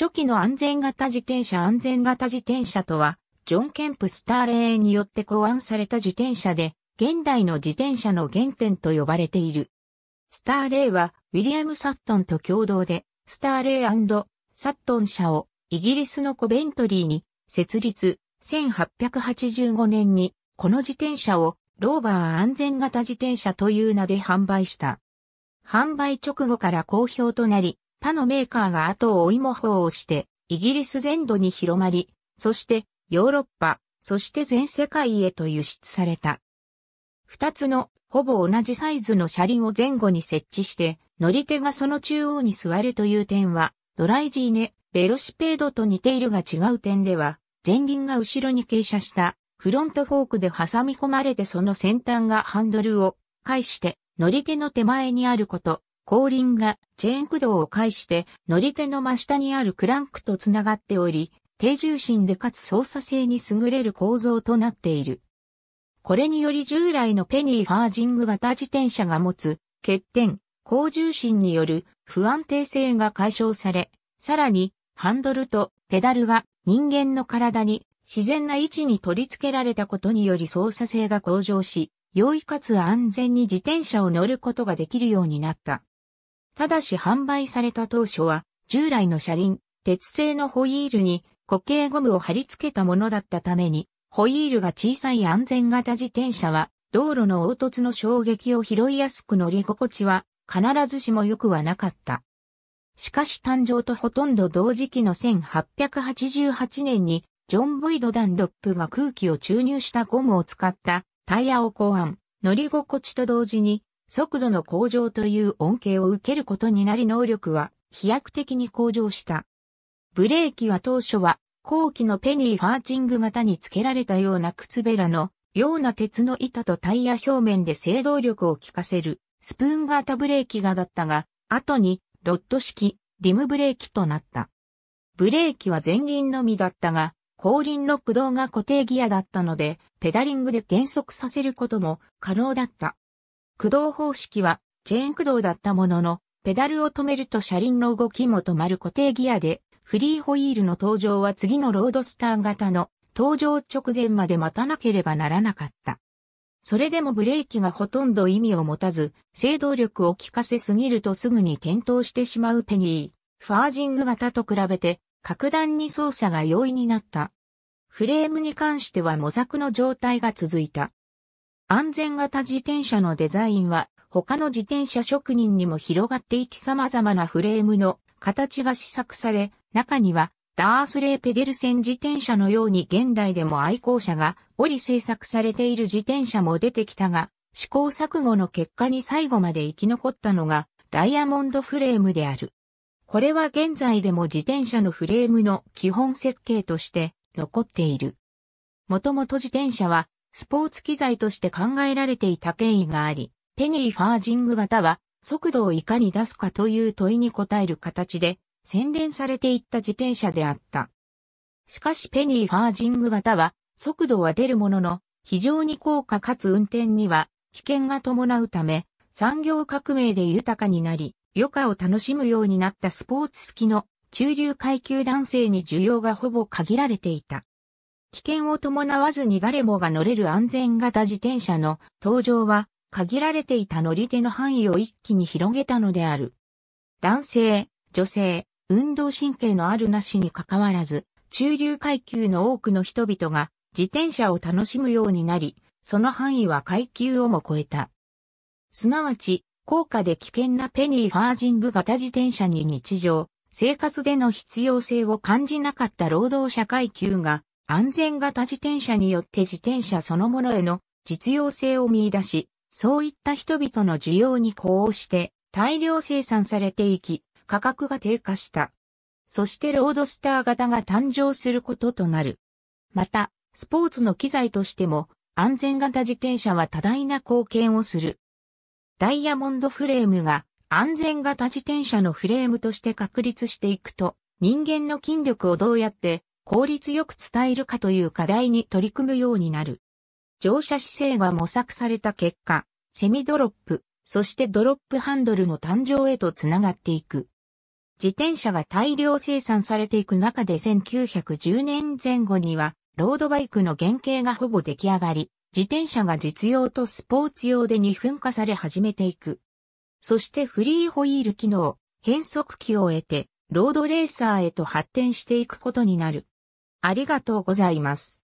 初期の安全型自転車安全型自転車とは、ジョン・ケンプ・スターレーによって考案された自転車で、現代の自転車の原点と呼ばれている。スターレーは、ウィリアム・サットンと共同で、スターレーサットン社を、イギリスのコベントリーに、設立、1885年に、この自転車を、ローバー安全型自転車という名で販売した。販売直後から好評となり、他のメーカーが後を追い模倣をして、イギリス全土に広まり、そしてヨーロッパ、そして全世界へと輸出された。二つのほぼ同じサイズの車輪を前後に設置して、乗り手がその中央に座るという点は、ドライジーネ、ベロシペードと似ているが違う点では、前輪が後ろに傾斜したフロントフォークで挟み込まれてその先端がハンドルを介して乗り手の手前にあること、後輪がチェーン駆動を介して乗り手の真下にあるクランクとつながっており、低重心でかつ操作性に優れる構造となっている。これにより従来のペニーファージング型自転車が持つ欠点、高重心による不安定性が解消され、さらにハンドルとペダルが人間の体に自然な位置に取り付けられたことにより操作性が向上し、容易かつ安全に自転車を乗ることができるようになった。ただし販売された当初は、従来の車輪、鉄製のホイールに固形ゴムを貼り付けたものだったために、ホイールが小さい安全型自転車は、道路の凹凸の衝撃を拾いやすく乗り心地は、必ずしも良くはなかった。しかし誕生とほとんど同時期の1888年に、ジョン・ボイド・ダンロップが空気を注入したゴムを使ったタイヤを考案、乗り心地と同時に速度の向上という恩恵を受けることになり能力は飛躍的に向上した。ブレーキは当初は後期のペニーファーチング型に付けられたような靴べらのような鉄の板とタイヤ表面で制動力を効かせるスプーン型ブレーキがだったが、後にロッド式リムブレーキとなった。ブレーキは前輪のみだったが、後輪の駆動が固定ギアだったので、ペダリングで減速させることも可能だった。駆動方式はチェーン駆動だったものの、ペダルを止めると車輪の動きも止まる固定ギアで、フリーホイールの登場は次のロードスター型の登場直前まで待たなければならなかった。それでもブレーキがほとんど意味を持たず、制動力を効かせすぎるとすぐに転倒してしまうペニー、ファージング型と比べて、格段に操作が容易になった。フレームに関しては模索の状態が続いた。安全型自転車のデザインは他の自転車職人にも広がっていき様々なフレームの形が試作され、中にはダースレーペデルセン自転車のように現代でも愛好者が折り制作されている自転車も出てきたが、試行錯誤の結果に最後まで生き残ったのがダイヤモンドフレームである。これは現在でも自転車のフレームの基本設計として残っている。もともと自転車はスポーツ機材として考えられていた権威があり、ペニーファージング型は速度をいかに出すかという問いに答える形で洗練されていった自転車であった。しかしペニーファージング型は速度は出るものの非常に高価かつ運転には危険が伴うため産業革命で豊かになり余暇を楽しむようになったスポーツ好きの中流階級男性に需要がほぼ限られていた。危険を伴わずに誰もが乗れる安全型自転車の登場は、限られていた乗り手の範囲を一気に広げたのである。男性、女性、運動神経のあるなしに関わらず、中流階級の多くの人々が自転車を楽しむようになり、その範囲は階級をも超えた。すなわち、高価で危険なペニーファージング型自転車に日常、生活での必要性を感じなかった労働者階級が安全型自転車によって自転車そのものへの実用性を見出し、そういった人々の需要に呼応して大量生産されていき、価格が低下した。そしてロードスター型が誕生することとなる。また、スポーツの機材としても、安全型自転車は多大な貢献をする。ダイヤモンドフレームが安全型自転車のフレームとして確立していくと、人間の筋力をどうやって効率よく伝えるかという課題に取り組むようになる。乗車姿勢が模索された結果、セミドロップ、そしてドロップハンドルの誕生へとつながっていく。自転車が大量生産されていく中で1910年前後には、ロードバイクの原型がほぼ出来上がり、自転車が実用とスポーツ用で二分化され始めていく。そしてフリーホイール機能、変速機を得て、ロードレーサーへと発展していくことになる。ありがとうございます。